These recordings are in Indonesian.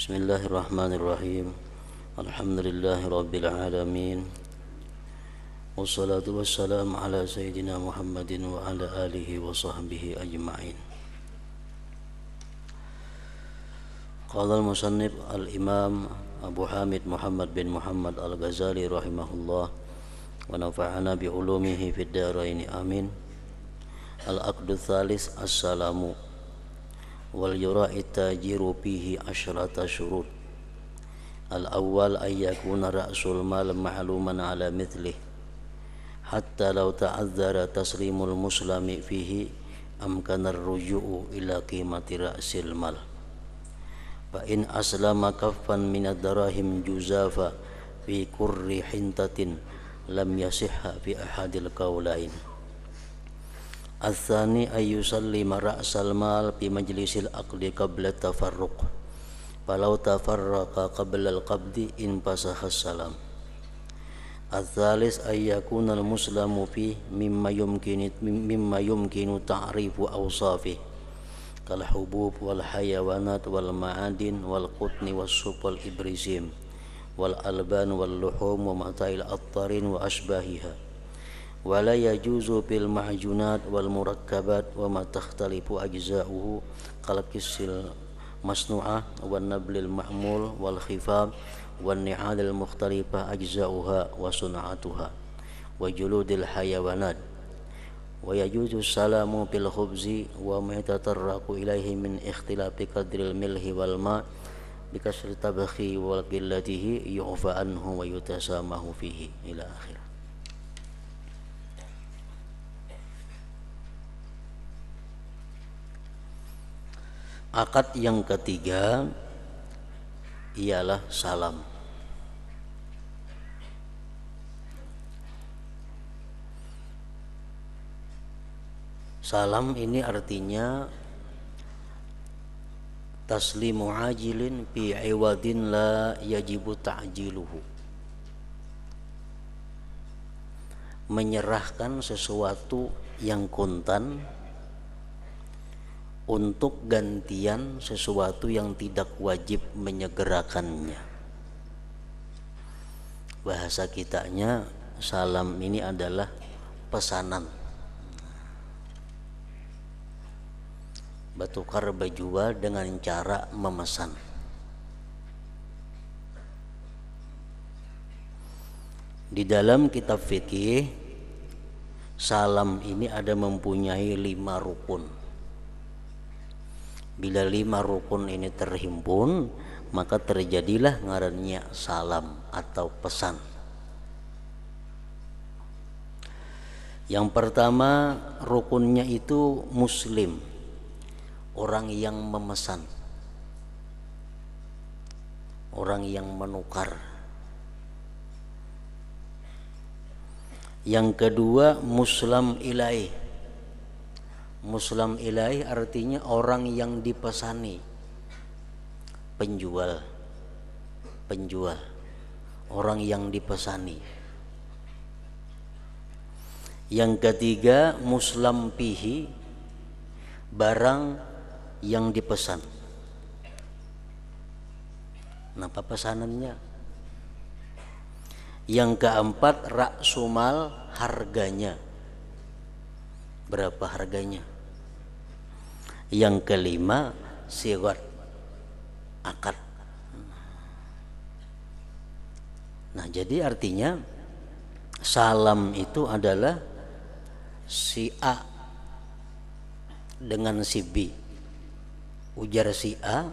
بسم الله الرحمن الرحيم الحمد لله رب العالمين والصلاة والسلام على سيدنا محمد وعلى آله وصحبه أجمعين قال المصنف الإمام أبو حامد محمد بن محمد الغزالي رحمه الله ونفعنا بعلومه في الدارين آمين الأقد الثالث السلام وليراء التاجر فيه عشرة شروط الأول أن يكون رأس المال معلوما على مثله حتى لو تعذر تسليم المسلم فيه أمكن الرجوع إلى قيمة رأس المال فإن أسلم كفا من الدراهم جزافا في كر حنطة لم يصح في أحد القولين الثاني أن يسلم رأس المال بمجلس العقد قبل التفرق فلو تفرق قبل القبض إن فسخ السلام الثالث أن يكون المسلم فيه مما يمكن مما يمكن تعريف أوصافه كالحبوب والحيوانات والمعادن والقطن والصوف والإبريزيم والألبان واللحوم ومتاع الأطرين وأشباهها ولا يجوز بالمعجونات والمركبات وما تختلف أجزاؤه كالكس المصنوعة والنبل المحمول والخفاف والنعال المختلفة أجزاؤها وصنعتها وجلود الحيوانات ويجوز السلام بالخبز وما يتطرق إليه من اختلاف قدر الملح والماء بكسر طبخه وقلته يعفى عنه ويتسامح فيه إلى آخره Akad yang ketiga ialah salam. Salam ini artinya taslimu ajilin fi iwadin la yajibu ta'jiluhu. Menyerahkan sesuatu yang kontan untuk gantian sesuatu yang tidak wajib menyegerakannya. Bahasa kitanya salam ini adalah pesanan. Bertukar berjual dengan cara memesan. Di dalam kitab fikih salam ini ada mempunyai lima rukun. Bila lima rukun ini terhimpun, maka terjadilah ngarannya salam atau pesan. Yang pertama rukunnya itu muslim, orang yang memesan, orang yang menukar. Yang kedua muslim ilaih, Muslim ilai artinya orang yang dipesani penjual penjual orang yang dipesani yang ketiga muslim pihi barang yang dipesan kenapa pesanannya yang keempat raksumal harganya berapa harganya yang kelima sigot akar. nah jadi artinya salam itu adalah si A dengan si B ujar si A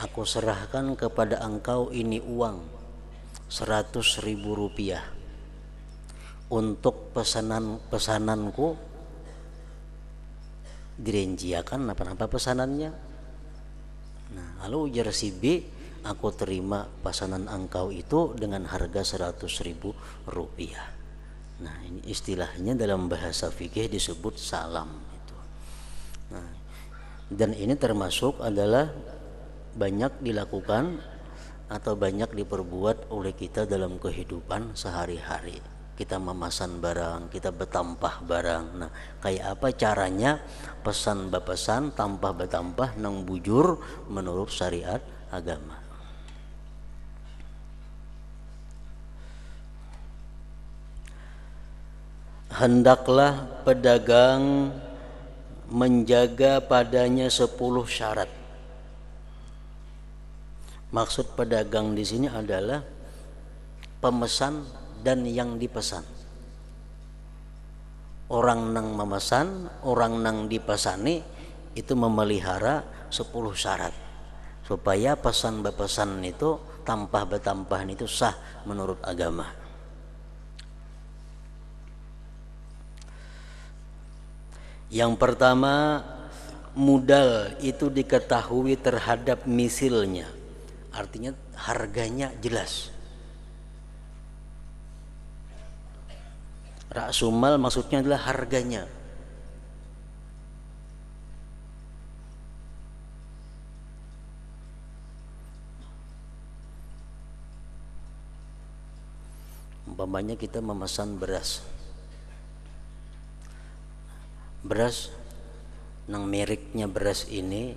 aku serahkan kepada engkau ini uang seratus ribu rupiah untuk pesanan pesananku direnjiakan apa-apa pesanannya nah lalu ujar si B aku terima pesanan engkau itu dengan harga 100 ribu rupiah nah ini istilahnya dalam bahasa fikih disebut salam itu nah, dan ini termasuk adalah banyak dilakukan atau banyak diperbuat oleh kita dalam kehidupan sehari-hari kita memasan barang, kita bertampah barang. Nah, kayak apa caranya pesan bapesan, tampah bertampah, nang bujur menurut syariat agama. Hendaklah pedagang menjaga padanya sepuluh syarat. Maksud pedagang di sini adalah pemesan dan yang dipesan. Orang nang memesan, orang nang dipesani itu memelihara sepuluh syarat supaya pesan bepesan itu tampah betampahan itu sah menurut agama. Yang pertama modal itu diketahui terhadap misilnya, artinya harganya jelas Ra'sumal maksudnya adalah harganya. Umpamanya kita memesan beras. Beras nang mereknya beras ini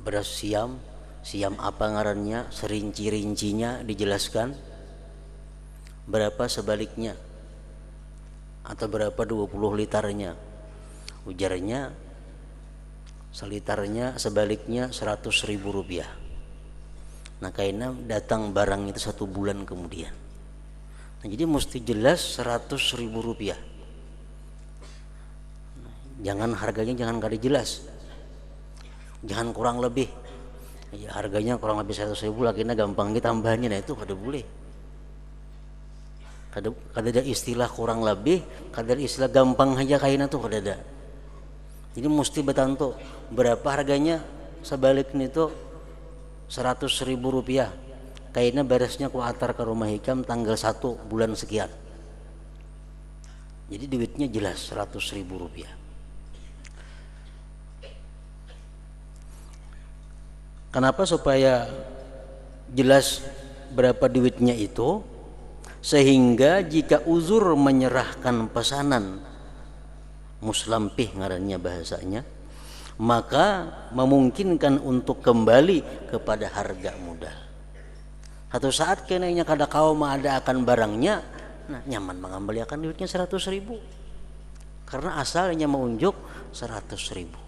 beras siam siam apa ngarannya serinci-rincinya dijelaskan berapa sebaliknya atau berapa 20 liternya ujarnya selitarnya sebaliknya 100 ribu rupiah nah kainnya datang barang itu satu bulan kemudian nah, jadi mesti jelas 100 ribu rupiah jangan harganya jangan kali jelas jangan kurang lebih ya, harganya kurang lebih 100 ribu lakinya gampang ditambahin nah itu kada boleh kada kada ada istilah kurang lebih kada istilah gampang aja kainnya tuh kada ada jadi mesti betanto berapa harganya sebaliknya itu seratus ribu rupiah kainnya beresnya ku atar ke rumah hikam tanggal 1 bulan sekian jadi duitnya jelas seratus ribu rupiah kenapa supaya jelas berapa duitnya itu sehingga jika uzur menyerahkan pesanan muslampih ngarannya bahasanya maka memungkinkan untuk kembali kepada harga modal satu saat kenanya kada mau ada akan barangnya nah, nyaman mengambil akan ya duitnya seratus ribu karena asalnya menunjuk seratus ribu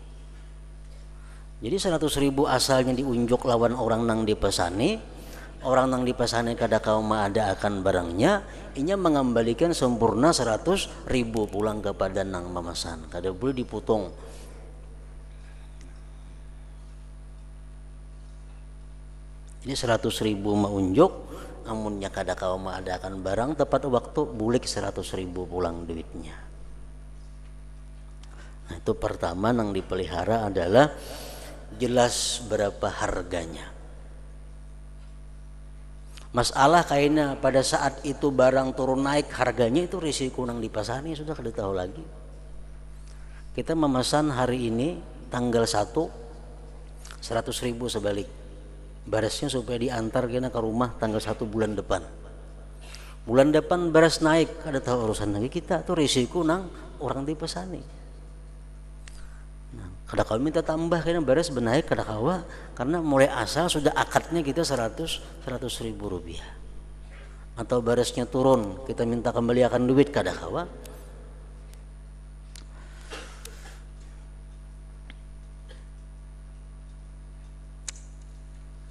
jadi seratus ribu asalnya diunjuk lawan orang nang dipesani orang yang dipasani kada kaum ada akan barangnya inya mengembalikan sempurna seratus ribu pulang kepada nang mamasan kada boleh diputung. ini seratus ribu maunjuk amunnya kada kaum ada akan barang tepat waktu bulik seratus ribu pulang duitnya nah itu pertama yang dipelihara adalah jelas berapa harganya Masalah kayaknya pada saat itu barang turun naik harganya itu risiko nang di pasar sudah kada tahu lagi. Kita memesan hari ini tanggal 1 100 ribu sebalik. Barasnya supaya diantar kena ke rumah tanggal 1 bulan depan. Bulan depan beras naik, ada tahu urusan lagi kita tuh risiko nang orang di pesani kada kawa minta tambah kena beres benahi kada kawa karena mulai asal sudah akadnya kita seratus 100 ribu rupiah atau beresnya turun kita minta kembali akan duit kada kawa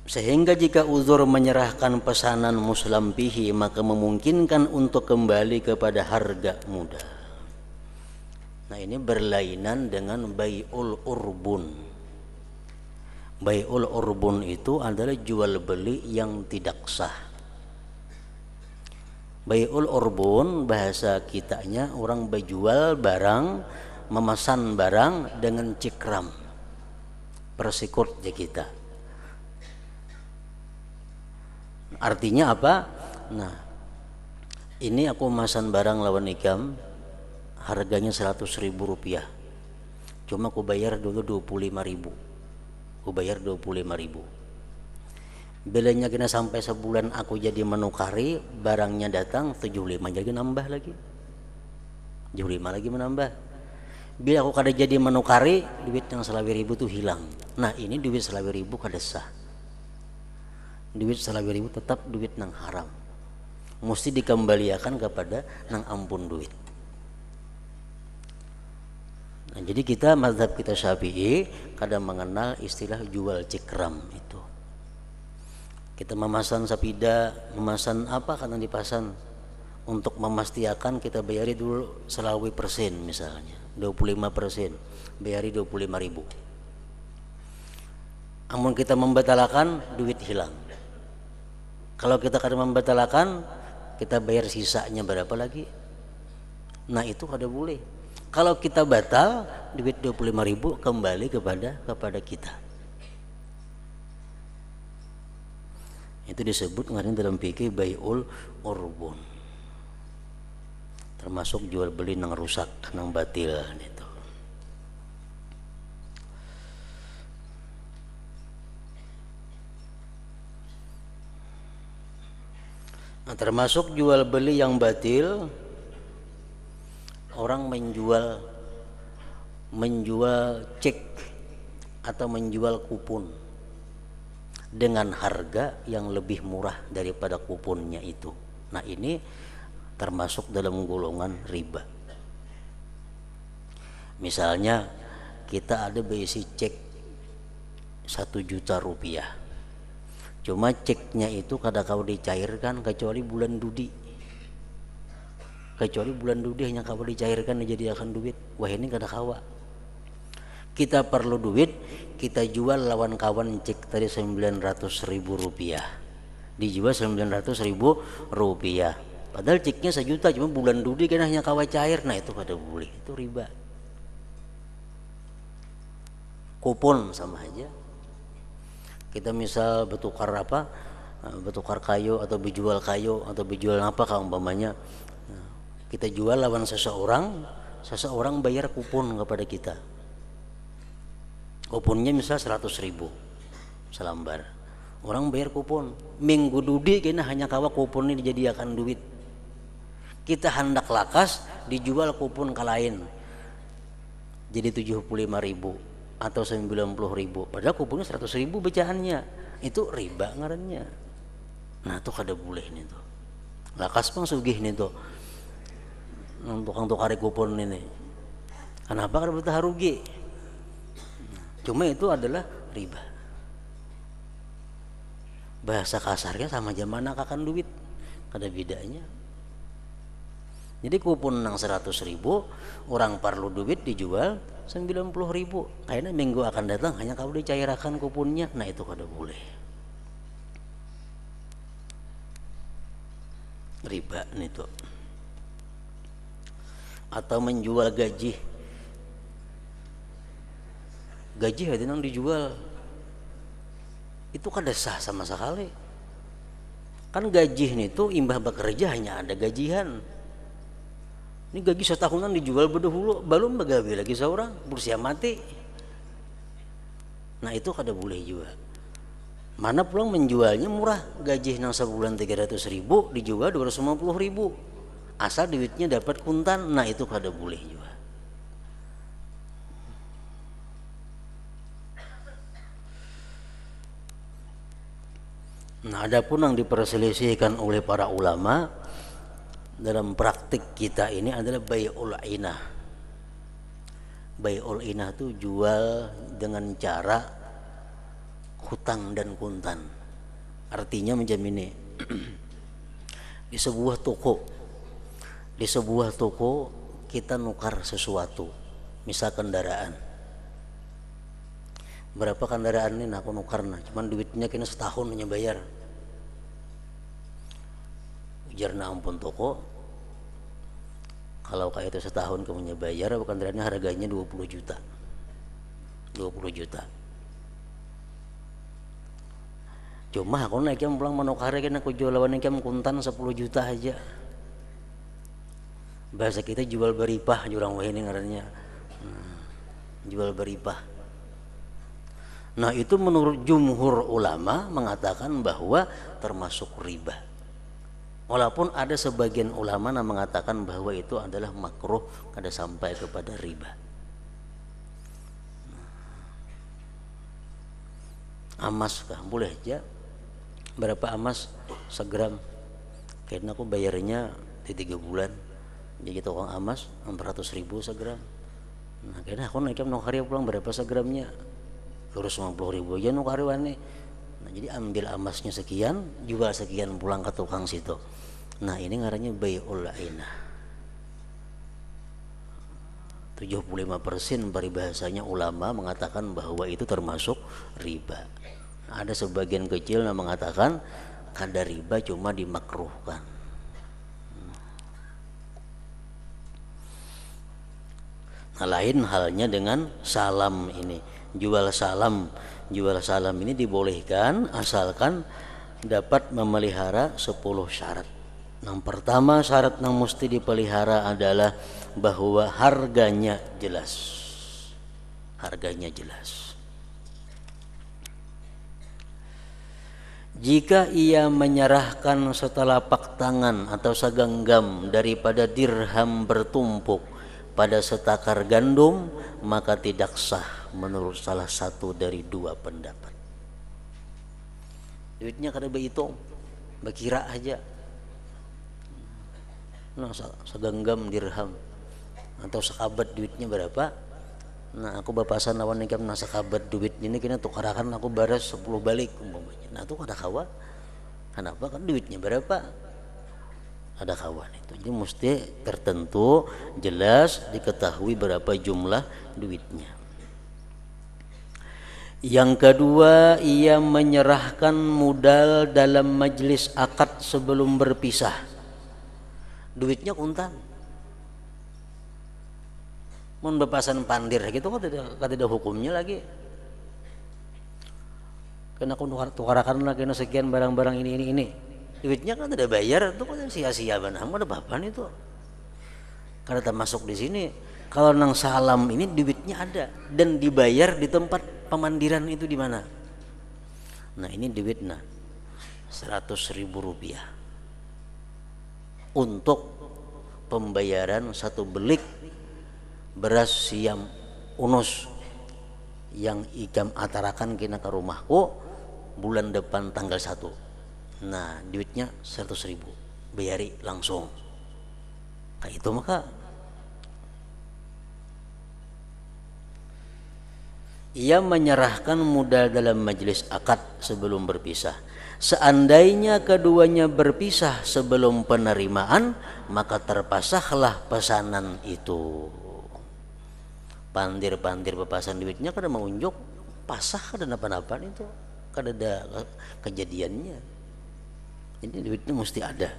sehingga jika uzur menyerahkan pesanan muslim pihi maka memungkinkan untuk kembali kepada harga muda. Nah ini berlainan dengan bayul urbun. Bayul urbun itu adalah jual beli yang tidak sah. Bayul urbun bahasa kitanya orang berjual barang, memesan barang dengan cikram. Persikut di kita. Artinya apa? Nah, ini aku memesan barang lawan ikam, harganya 100 ribu rupiah cuma aku bayar dulu 25 ribu aku bayar 25 ribu belanya kena sampai sebulan aku jadi menukari barangnya datang 75 jadi nambah lagi 75 lagi menambah bila aku kada jadi menukari duit yang selawi ribu tuh hilang nah ini duit selawi ribu kada sah duit selawi ribu tetap duit yang haram mesti dikembalikan kepada nang ampun duit Nah, jadi kita mazhab kita Syafi'i kadang mengenal istilah jual cikram itu. Kita memasang sapida, memasang apa karena dipasang untuk memastikan kita bayari dulu selawi persen misalnya 25 persen bayari 25 ribu namun kita membatalkan duit hilang kalau kita kadang membatalkan kita bayar sisanya berapa lagi nah itu kada boleh kalau kita batal, duit 25 ribu kembali kepada kepada kita. Itu disebut kemarin dalam fikih bayul urbun. Termasuk jual beli nang rusak, nang batil itu. Nah, termasuk jual beli yang batil orang menjual menjual cek atau menjual kupon dengan harga yang lebih murah daripada kuponnya itu. Nah, ini termasuk dalam golongan riba. Misalnya kita ada berisi cek satu juta rupiah. Cuma ceknya itu kadang-kadang dicairkan kecuali bulan dudi kecuali bulan dudih hanya kau dicairkan akan duit wah ini kada kawa kita perlu duit kita jual lawan kawan cek tadi 900 ribu rupiah dijual 900 ribu rupiah padahal ceknya sejuta cuma bulan dudih kena hanya kawa cair nah itu pada boleh itu riba kupon sama aja kita misal bertukar apa eh, bertukar kayu atau berjual kayu atau berjual apa kalau umpamanya kita jual lawan seseorang seseorang bayar kupon kepada kita kuponnya misal 100 ribu selambar orang bayar kupon minggu dudi kena hanya kawa kupon ini dijadikan duit kita hendak lakas dijual kupon ke lain jadi 75 ribu atau 90 ribu padahal kuponnya 100 ribu becahannya itu riba ngarannya nah itu kada boleh nih tuh lakas pang sugih nih tuh untuk hari kupon ini kenapa karena kita rugi cuma itu adalah riba bahasa kasarnya sama zaman nakakan duit ada bedanya jadi kupon nang 100 ribu orang perlu duit dijual sembilan puluh ribu karena minggu akan datang hanya kalau dicairkan kuponnya nah itu kada boleh riba nih tuh atau menjual gaji gaji yang dijual itu kan sah sama sekali kan gaji ini tuh imbah bekerja hanya ada gajian ini gaji setahunan dijual berdahulu belum begawi lagi seorang berusia mati nah itu kada boleh juga mana pulang menjualnya murah gaji nang sebulan tiga ratus ribu dijual dua ratus lima puluh ribu asal duitnya dapat kuntan nah itu kada boleh juga Nah, ada pun yang diperselisihkan oleh para ulama dalam praktik kita ini adalah bayul inah. Bayul inah itu jual dengan cara hutang dan kuntan. Artinya menjamin ini. Di sebuah toko di sebuah toko kita nukar sesuatu misal kendaraan berapa kendaraan ini aku nukar, nah, cuman duitnya kini setahun hanya bayar ujarna ampun toko kalau kayak itu setahun kamu bayar kendaraannya harganya 20 juta 20 juta cuma aku naiknya pulang menukarnya aku jual lawan kuntan 10 juta aja bahasa kita jual beripah jurang wah ini ngarannya hmm, jual beripah nah itu menurut jumhur ulama mengatakan bahwa termasuk riba walaupun ada sebagian ulama yang mengatakan bahwa itu adalah makruh kada sampai kepada riba nah, amas kah boleh aja berapa amas segram karena aku bayarnya di tiga bulan jadi tukang emas 400 ribu segram nah kena aku naikam nong hari pulang berapa segramnya lurus 50 ribu aja hari karyawannya nah jadi ambil emasnya sekian jual sekian pulang ke tukang situ nah ini ngaranya bayul ainah 75% bahasanya ulama mengatakan bahwa itu termasuk riba ada sebagian kecil yang mengatakan kadar riba cuma dimakruhkan Nah, lain halnya dengan salam ini. Jual salam, jual salam ini dibolehkan asalkan dapat memelihara 10 syarat. Yang pertama syarat yang mesti dipelihara adalah bahwa harganya jelas. Harganya jelas. Jika ia menyerahkan setelah pak tangan atau segenggam daripada dirham bertumpuk pada setakar gandum maka tidak sah menurut salah satu dari dua pendapat. Duitnya kada begitu, berkira aja. Nah, segenggam dirham atau sekabat duitnya berapa? Nah, aku bapasan lawan nikam nah sekabat duit ini kena tukarakan aku baras 10 balik Nah, itu kada kawa. Kenapa kan duitnya berapa? ada kawan itu jadi mesti tertentu jelas diketahui berapa jumlah duitnya yang kedua ia menyerahkan modal dalam majelis akad sebelum berpisah duitnya kuntan mun bepasan pandir gitu kan tidak kok tidak hukumnya lagi kena tukarakan lagi sekian barang-barang ini ini ini duitnya kan tidak bayar itu kan sia-sia banget kamu ada bapan itu karena termasuk di sini kalau nang salam ini duitnya ada dan dibayar di tempat pemandiran itu di mana nah ini duit nah seratus ribu rupiah untuk pembayaran satu belik beras siam unus yang ikam atarakan kena ke rumahku bulan depan tanggal satu nah duitnya seratus ribu bayari langsung nah itu maka ia menyerahkan modal dalam majelis akad sebelum berpisah seandainya keduanya berpisah sebelum penerimaan maka terpasahlah pesanan itu pandir-pandir bebasan duitnya kada mengunjuk pasah kada apa napa itu kada ada kejadiannya jadi duit itu mesti ada.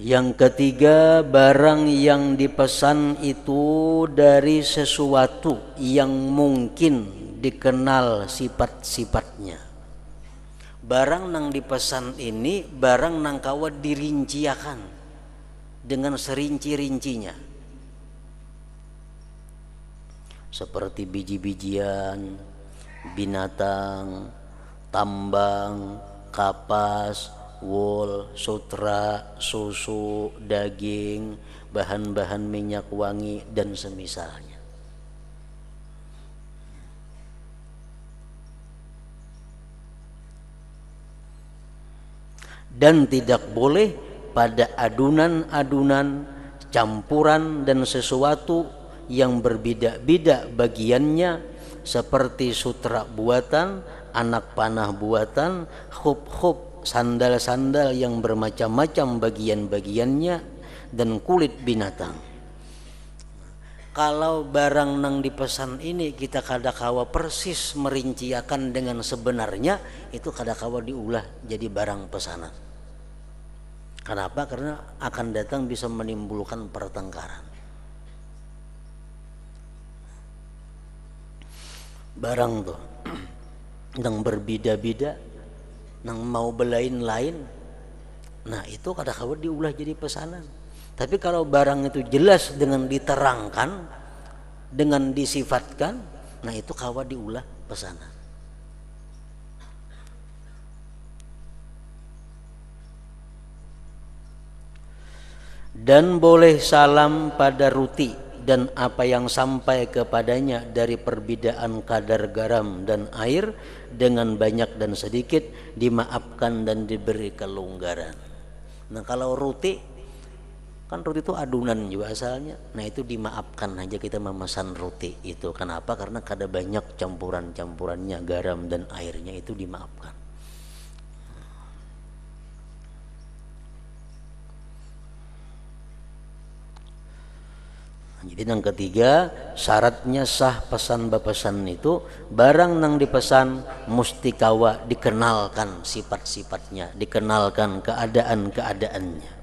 Yang ketiga, barang yang dipesan itu dari sesuatu yang mungkin dikenal sifat-sifatnya. Barang yang dipesan ini, barang yang kawat dirinciakan dengan serinci-rincinya seperti biji-bijian, binatang, tambang, kapas, wol, sutra, susu, daging, bahan-bahan minyak wangi dan semisalnya. Dan tidak boleh pada adunan-adunan campuran dan sesuatu yang berbeda-beda bagiannya seperti sutra buatan, anak panah buatan, khub-khub, sandal-sandal yang bermacam-macam bagian-bagiannya dan kulit binatang. Kalau barang nang dipesan ini kita kada kawa persis merinciakan dengan sebenarnya itu kada kawa diulah jadi barang pesanan. Kenapa? Karena akan datang bisa menimbulkan pertengkaran. barang tuh yang berbeda-beda, yang mau belain lain nah itu kata kawan diulah jadi pesanan tapi kalau barang itu jelas dengan diterangkan dengan disifatkan nah itu kawat diulah pesanan dan boleh salam pada ruti dan apa yang sampai kepadanya dari perbedaan kadar garam dan air dengan banyak dan sedikit dimaafkan dan diberi kelonggaran. Nah kalau roti kan roti itu adunan juga asalnya. Nah itu dimaafkan aja kita memesan roti itu. Kenapa? Karena kada banyak campuran-campurannya garam dan airnya itu dimaafkan. yang ketiga syaratnya sah pesan bapesan itu barang nang dipesan kawa dikenalkan sifat-sifatnya dikenalkan keadaan-keadaannya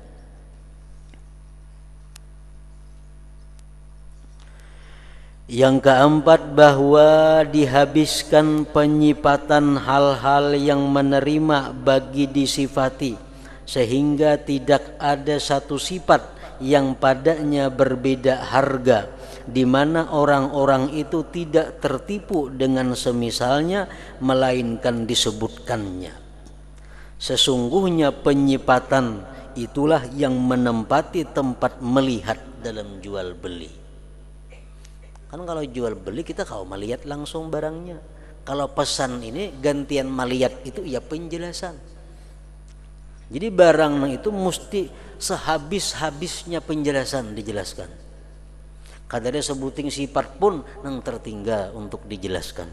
Yang keempat bahwa dihabiskan penyipatan hal-hal yang menerima bagi disifati sehingga tidak ada satu sifat yang padanya berbeda harga di mana orang-orang itu tidak tertipu dengan semisalnya melainkan disebutkannya sesungguhnya penyipatan itulah yang menempati tempat melihat dalam jual beli kan kalau jual beli kita kalau melihat langsung barangnya kalau pesan ini gantian melihat itu ya penjelasan jadi barang itu mesti sehabis-habisnya penjelasan dijelaskan. Kadarnya sebuting sifat pun yang tertinggal untuk dijelaskan.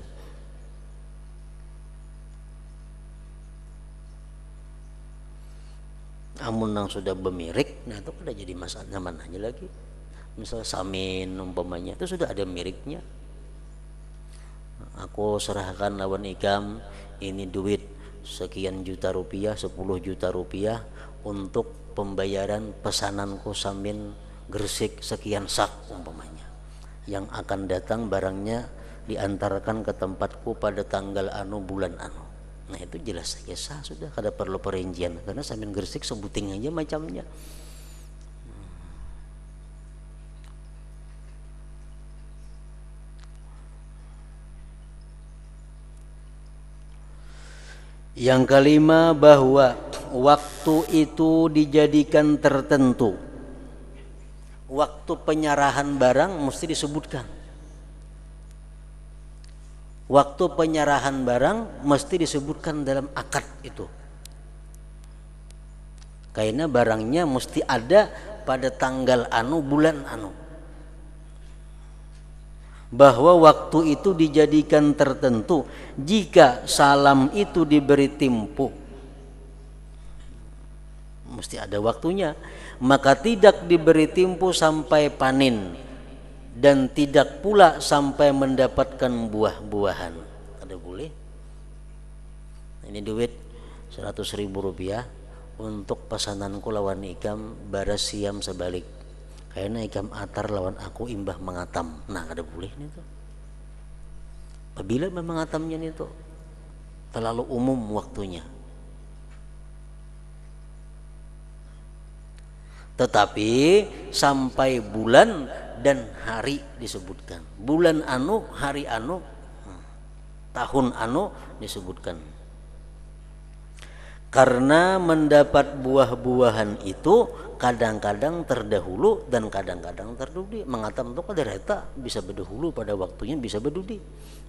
Amun yang sudah bemirik, nah itu kan udah jadi masalah mananya lagi. Misal samin umpamanya itu sudah ada miriknya. Aku serahkan lawan ikam ini duit sekian juta rupiah 10 juta rupiah untuk pembayaran pesanan kosamin Gresik sekian sak umpamanya yang akan datang barangnya diantarkan ke tempatku pada tanggal anu bulan anu nah itu jelas saja sah sudah kada perlu perincian karena samin Gresik sebuting aja macamnya Yang kelima bahwa waktu itu dijadikan tertentu. Waktu penyerahan barang mesti disebutkan. Waktu penyerahan barang mesti disebutkan dalam akad itu. Karena barangnya mesti ada pada tanggal anu bulan anu bahwa waktu itu dijadikan tertentu jika salam itu diberi timpuk mesti ada waktunya maka tidak diberi timpu sampai panen dan tidak pula sampai mendapatkan buah-buahan ada boleh ini duit 100 ribu rupiah untuk pesananku lawan ikam baras siam sebalik karena ikam atar lawan aku imbah mengatam nah ada boleh nih tuh apabila memang atamnya nih tuh terlalu umum waktunya tetapi sampai bulan dan hari disebutkan bulan anu hari anu hmm, tahun anu disebutkan karena mendapat buah-buahan itu kadang-kadang terdahulu dan kadang-kadang terdudi. mengatakan untuk reta bisa berdahulu pada waktunya bisa berdudi.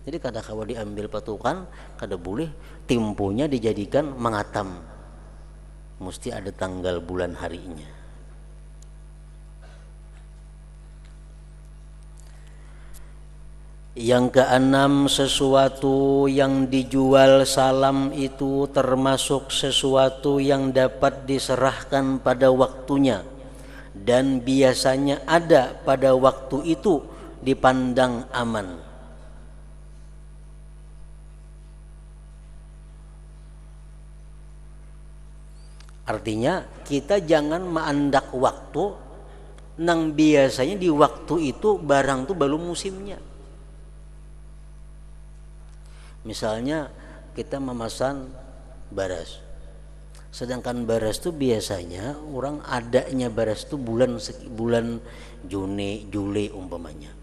Jadi kadang kawa diambil patukan, kadang boleh timpunya dijadikan mengatam. Mesti ada tanggal bulan harinya. Yang keenam sesuatu yang dijual salam itu termasuk sesuatu yang dapat diserahkan pada waktunya dan biasanya ada pada waktu itu dipandang aman. Artinya kita jangan meandak waktu nang biasanya di waktu itu barang tuh belum musimnya. Misalnya kita memesan baras. Sedangkan baras itu biasanya orang adanya baras itu bulan bulan Juni, Juli umpamanya.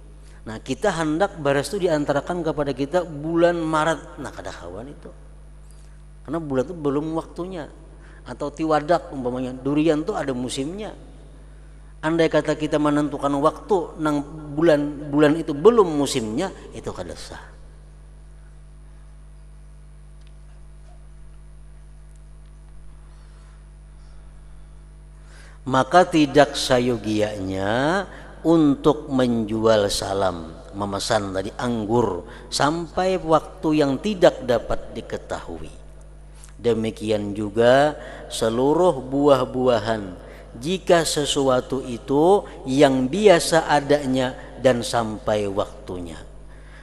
Nah, kita hendak baras itu diantarkan kepada kita bulan Maret. Nah, kada kawan itu. Karena bulan itu belum waktunya. Atau tiwadak umpamanya. Durian itu ada musimnya. Andai kata kita menentukan waktu nang bulan bulan itu belum musimnya, itu kada sah. maka tidak sayogianya untuk menjual salam memesan dari anggur sampai waktu yang tidak dapat diketahui demikian juga seluruh buah-buahan jika sesuatu itu yang biasa adanya dan sampai waktunya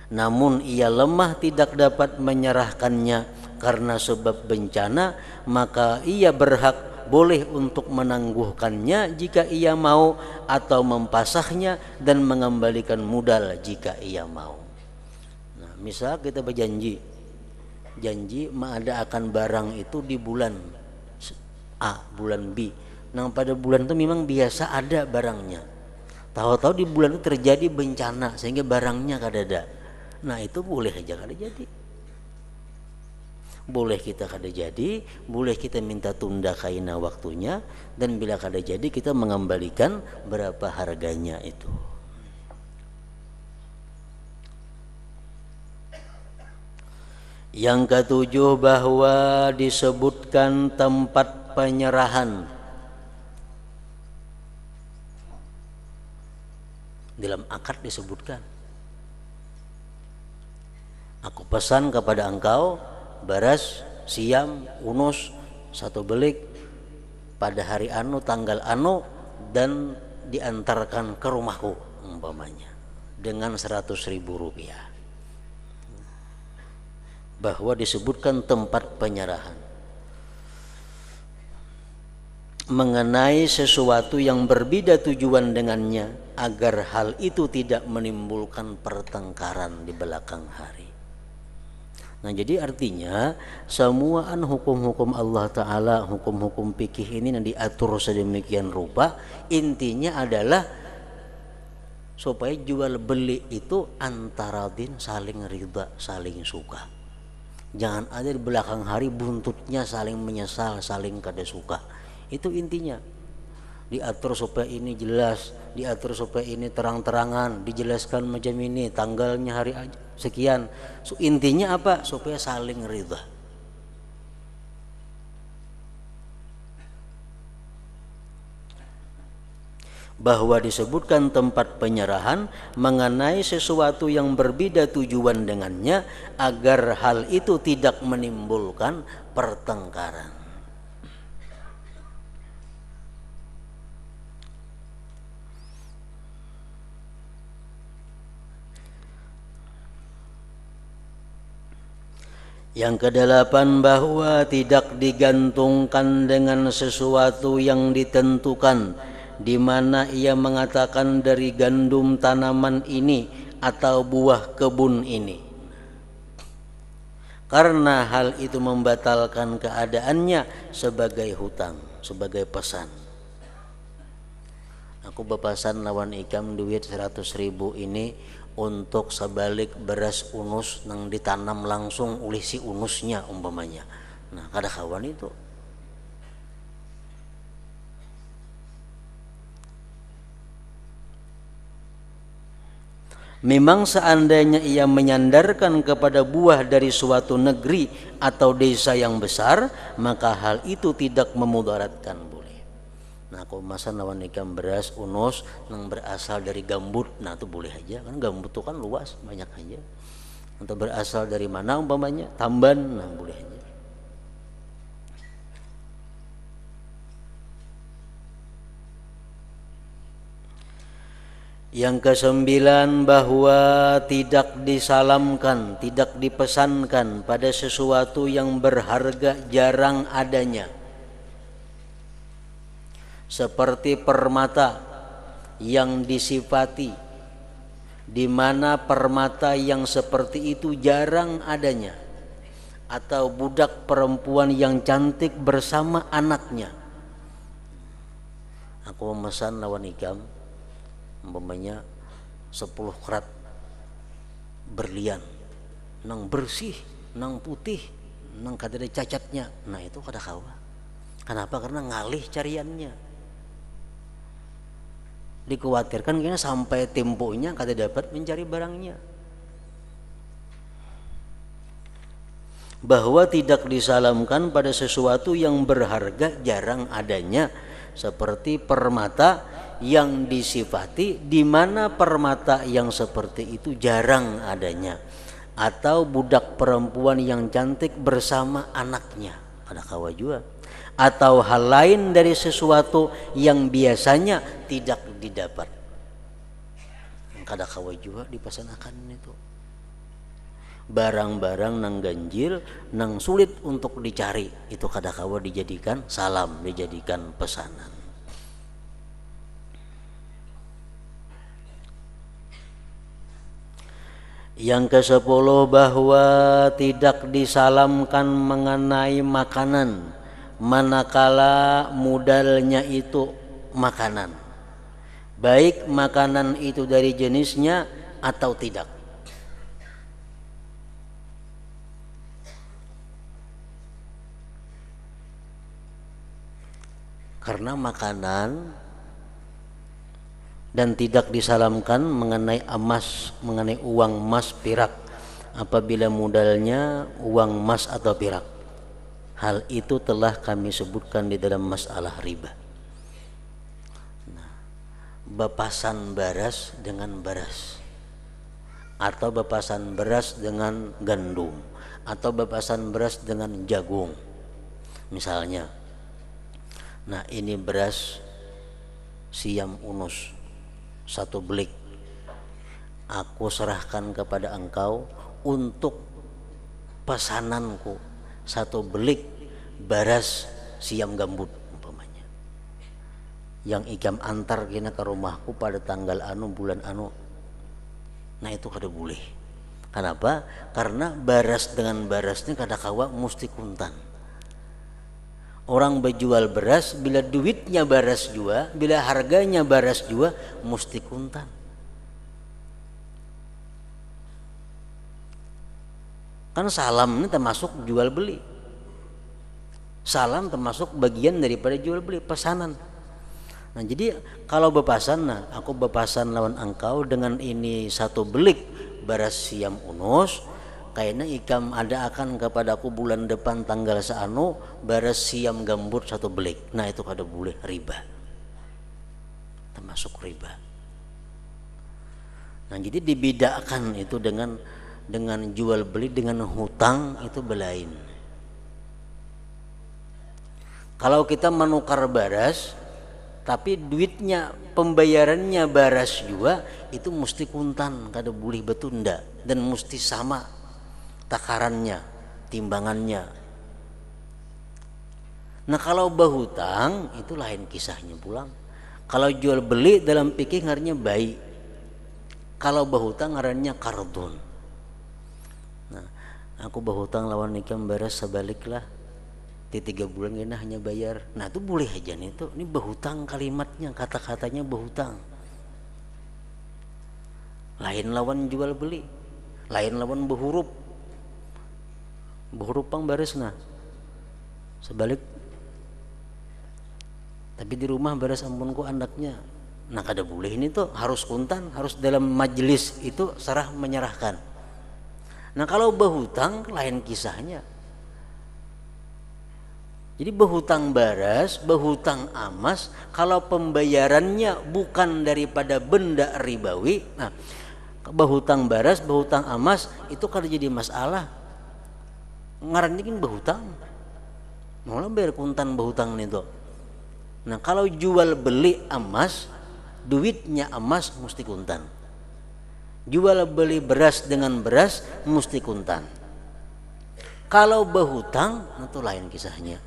namun ia lemah tidak dapat menyerahkannya karena sebab bencana maka ia berhak boleh untuk menangguhkannya jika ia mau atau mempasahnya dan mengembalikan modal jika ia mau. Nah, misal kita berjanji, janji ada akan barang itu di bulan A, bulan B. Nah pada bulan itu memang biasa ada barangnya. Tahu-tahu di bulan itu terjadi bencana sehingga barangnya ada. Nah itu boleh aja kada jadi boleh kita kada jadi, boleh kita minta tunda kainah waktunya dan bila kada jadi kita mengembalikan berapa harganya itu. Yang ketujuh bahwa disebutkan tempat penyerahan dalam akad disebutkan. Aku pesan kepada engkau baras, siam, unus, satu belik pada hari anu tanggal anu dan diantarkan ke rumahku umpamanya dengan seratus ribu rupiah bahwa disebutkan tempat penyerahan mengenai sesuatu yang berbeda tujuan dengannya agar hal itu tidak menimbulkan pertengkaran di belakang hari Nah jadi artinya semuaan hukum-hukum Allah Ta'ala, hukum-hukum pikih ini yang diatur sedemikian rupa, intinya adalah supaya jual beli itu antara din saling riba, saling suka. Jangan ada di belakang hari buntutnya saling menyesal, saling kada suka. Itu intinya. Diatur supaya ini jelas, diatur supaya ini terang-terangan, dijelaskan macam ini, tanggalnya hari aja sekian. So, intinya apa? Supaya saling ridha. Bahwa disebutkan tempat penyerahan mengenai sesuatu yang berbeda tujuan dengannya agar hal itu tidak menimbulkan pertengkaran. Yang kedelapan bahwa tidak digantungkan dengan sesuatu yang ditentukan di mana ia mengatakan dari gandum tanaman ini atau buah kebun ini. Karena hal itu membatalkan keadaannya sebagai hutang, sebagai pesan. Aku bepasan lawan ikam duit 100 ribu ini untuk sebalik beras unus yang ditanam langsung oleh si unusnya umpamanya nah kada kawan itu Memang seandainya ia menyandarkan kepada buah dari suatu negeri atau desa yang besar, maka hal itu tidak memudaratkan. Bu. Nah kalau masan lawan ikan beras unos yang berasal dari gambut, nah itu boleh aja kan gambut itu kan luas banyak aja. Untuk berasal dari mana umpamanya tamban, nah boleh aja. Yang kesembilan bahwa tidak disalamkan, tidak dipesankan pada sesuatu yang berharga jarang adanya seperti permata yang disifati di mana permata yang seperti itu jarang adanya atau budak perempuan yang cantik bersama anaknya aku memesan lawan ikam umpamanya 10 kerat berlian nang bersih nang putih nang kada cacatnya nah itu kada kawa kenapa karena ngalih cariannya dikhawatirkan kayaknya sampai temponya kata dapat mencari barangnya bahwa tidak disalamkan pada sesuatu yang berharga jarang adanya seperti permata yang disifati di mana permata yang seperti itu jarang adanya atau budak perempuan yang cantik bersama anaknya ada kawajua atau hal lain dari sesuatu yang biasanya tidak didapat. Kada kawa juga itu. Barang-barang nang ganjil, nang sulit untuk dicari, itu kada kawa dijadikan salam, dijadikan pesanan. Yang ke sepuluh bahwa tidak disalamkan mengenai makanan manakala modalnya itu makanan baik makanan itu dari jenisnya atau tidak karena makanan dan tidak disalamkan mengenai emas mengenai uang emas pirak apabila modalnya uang emas atau pirak Hal itu telah kami sebutkan di dalam masalah riba. Nah, bepasan beras dengan beras, atau bepasan beras dengan gandum atau bepasan beras dengan jagung misalnya nah ini beras siam unus satu belik aku serahkan kepada engkau untuk pesananku satu belik baras siam gambut umpamanya yang ikam antar kena ke rumahku pada tanggal anu bulan anu nah itu kada boleh kenapa karena baras dengan baras ini kada kawa musti kuntan orang berjual beras bila duitnya baras jua bila harganya baras jua musti kuntan Kan salam ini termasuk jual beli. Salam termasuk bagian daripada jual beli pesanan. Nah, jadi kalau bepasan, nah, aku bepasan lawan engkau dengan ini satu belik baras siam unus, kayaknya ikam ada akan kepada aku bulan depan tanggal seanu baras siam gambur satu belik. Nah, itu kada boleh riba. Termasuk riba. Nah, jadi dibedakan itu dengan dengan jual beli dengan hutang itu belain kalau kita menukar baras tapi duitnya pembayarannya baras juga itu mesti kuntan kada boleh betunda dan mesti sama takarannya timbangannya nah kalau bahutang itu lain kisahnya pulang kalau jual beli dalam pikir ngarnya baik kalau bahutang ngaranya kardon aku berhutang lawan nikah membayar sebaliklah di tiga bulan ini hanya bayar nah itu boleh aja nih tuh ini berhutang kalimatnya kata-katanya berhutang lain lawan jual beli lain lawan berhuruf berhuruf pang baris nah sebalik tapi di rumah beres ampunku anaknya nah kada boleh ini tuh harus kuntan harus dalam majelis itu serah menyerahkan Nah kalau berhutang lain kisahnya. Jadi berhutang baras, berhutang amas, kalau pembayarannya bukan daripada benda ribawi, nah berhutang baras, berhutang amas itu kalau jadi masalah ngarannya kan berhutang. Malah bayar kuntan berhutang tuh. Nah kalau jual beli emas, duitnya emas mesti kuntan. Jual beli beras dengan beras mesti kuntan. Kalau berhutang, nah itu lain kisahnya.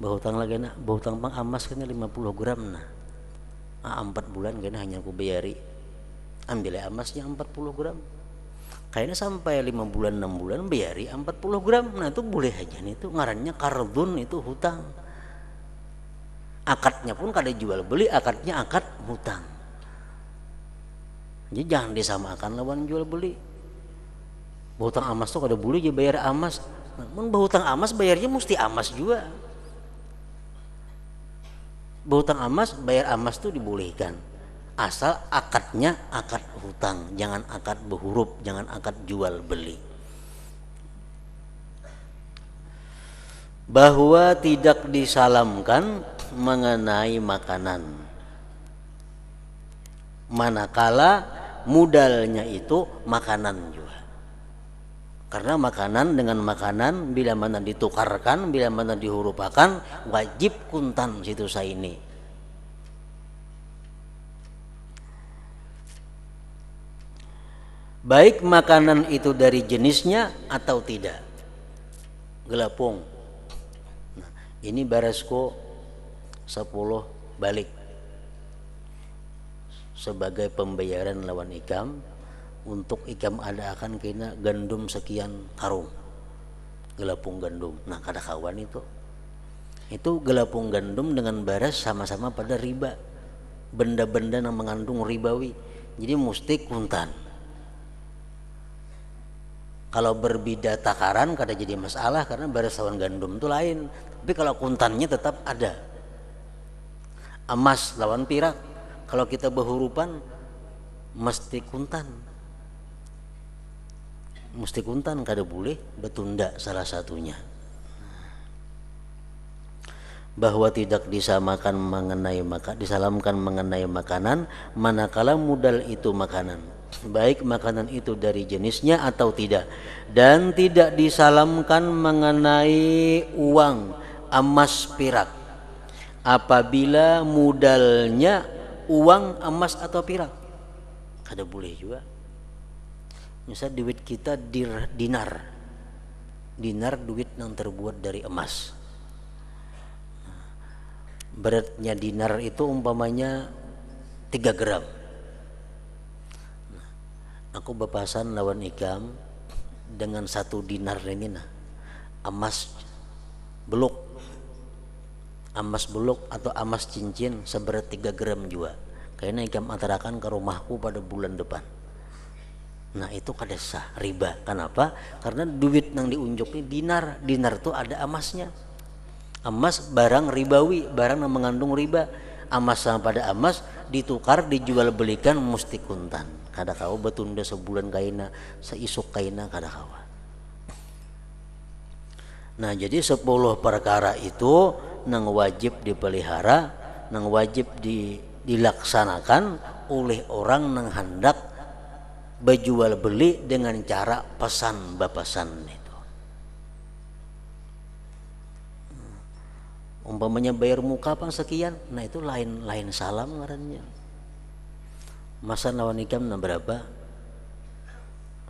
Berhutang lagi nak, berhutang pang amas kena 50 gram nah. Ah, 4 bulan kena hanya aku bayari. Ambil amasnya 40 gram. Kayaknya sampai 5 bulan 6 bulan bayari 40 gram. Nah, itu boleh aja nih itu ngarannya kardun itu hutang. Akadnya pun kada jual beli, akadnya akad hutang jadi jangan disamakan lawan jual beli. Bahutang amas tuh kada bulu jadi bayar amas. Namun bahutang amas bayarnya mesti amas juga. Bahutang amas bayar amas tuh dibolehkan. Asal akadnya akad hutang, jangan akad berhuruf, jangan akad jual beli. Bahwa tidak disalamkan mengenai makanan. Manakala modalnya itu makanan juga. Karena makanan dengan makanan bila mana ditukarkan, bila mana dihurupakan, wajib kuntan situ saya ini. Baik makanan itu dari jenisnya atau tidak. Gelapung. Nah, ini barasku 10 balik sebagai pembayaran lawan ikam untuk ikam ada akan kena gandum sekian karung gelapung gandum nah kada kawan itu itu gelapung gandum dengan baras sama-sama pada riba benda-benda yang mengandung ribawi jadi mesti kuntan kalau berbeda takaran kada jadi masalah karena baras lawan gandum itu lain tapi kalau kuntannya tetap ada emas lawan pirak kalau kita berhurupan mesti kuntan. Mesti kuntan kada boleh bertunda salah satunya. Bahwa tidak disamakan mengenai maka disalamkan mengenai makanan manakala modal itu makanan baik makanan itu dari jenisnya atau tidak dan tidak disalamkan mengenai uang emas pirak apabila modalnya uang emas atau perak kada boleh juga misal duit kita dir, dinar dinar duit yang terbuat dari emas beratnya dinar itu umpamanya 3 gram aku bebasan lawan ikam dengan satu dinar ini nah emas beluk amas buluk atau amas cincin seberat 3 gram juga karena ikam antarakan ke rumahku pada bulan depan nah itu kada sah riba kenapa karena duit yang diunjuk dinar dinar itu ada amasnya emas barang ribawi barang yang mengandung riba emas sama pada emas ditukar dijual belikan musti kuntan kada kau betunda sebulan kaina seisuk kaina kada kau nah jadi sepuluh perkara itu nang wajib dipelihara nang wajib di, dilaksanakan oleh orang nang hendak berjual beli dengan cara pesan bapasan itu hmm. umpamanya bayar muka pas sekian nah itu lain lain salam ngarannya masa lawan ikam nang berapa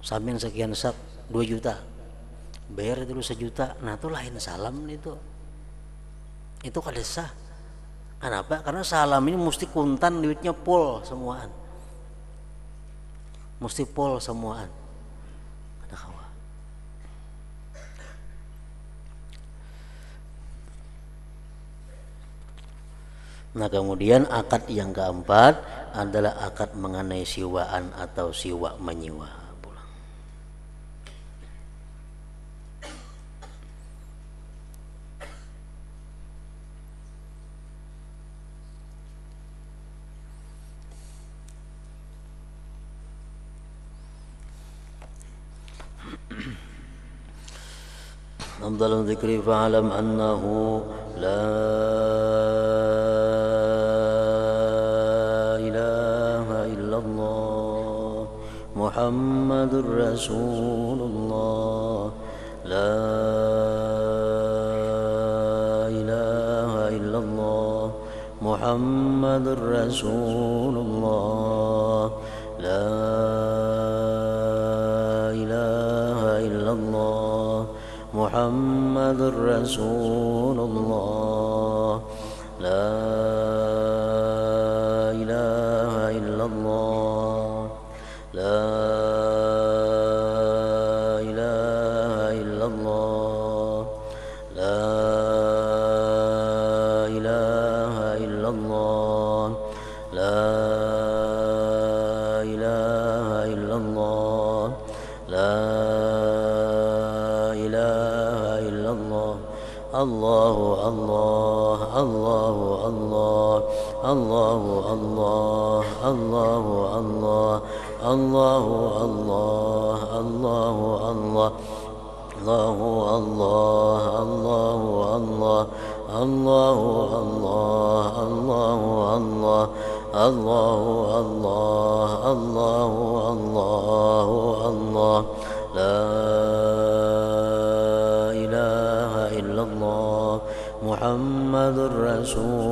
samin sekian sak dua juta bayar dulu sejuta nah itu lain salam itu itu kada sah kenapa karena salam ini mesti kuntan duitnya pol semuaan mesti pol semuaan ada Nah kemudian akad yang keempat adalah akad mengenai siwaan atau siwa menyiwa. أفضل الذكر فاعلم أنه لا إله إلا الله محمد رسول الله لا إله إلا الله محمد رسول الله محمد رسول الله لا الله الله الله الله الله الله الله الله الله الله الله الله الله الله الله الله الله لا إله إلا الله محمد رسول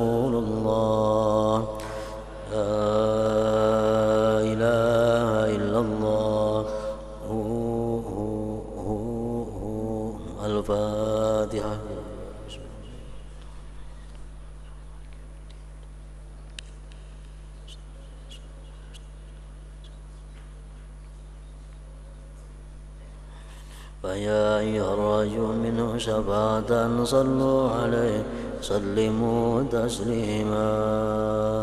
شفاعة صلوا عليه صلموا تسليما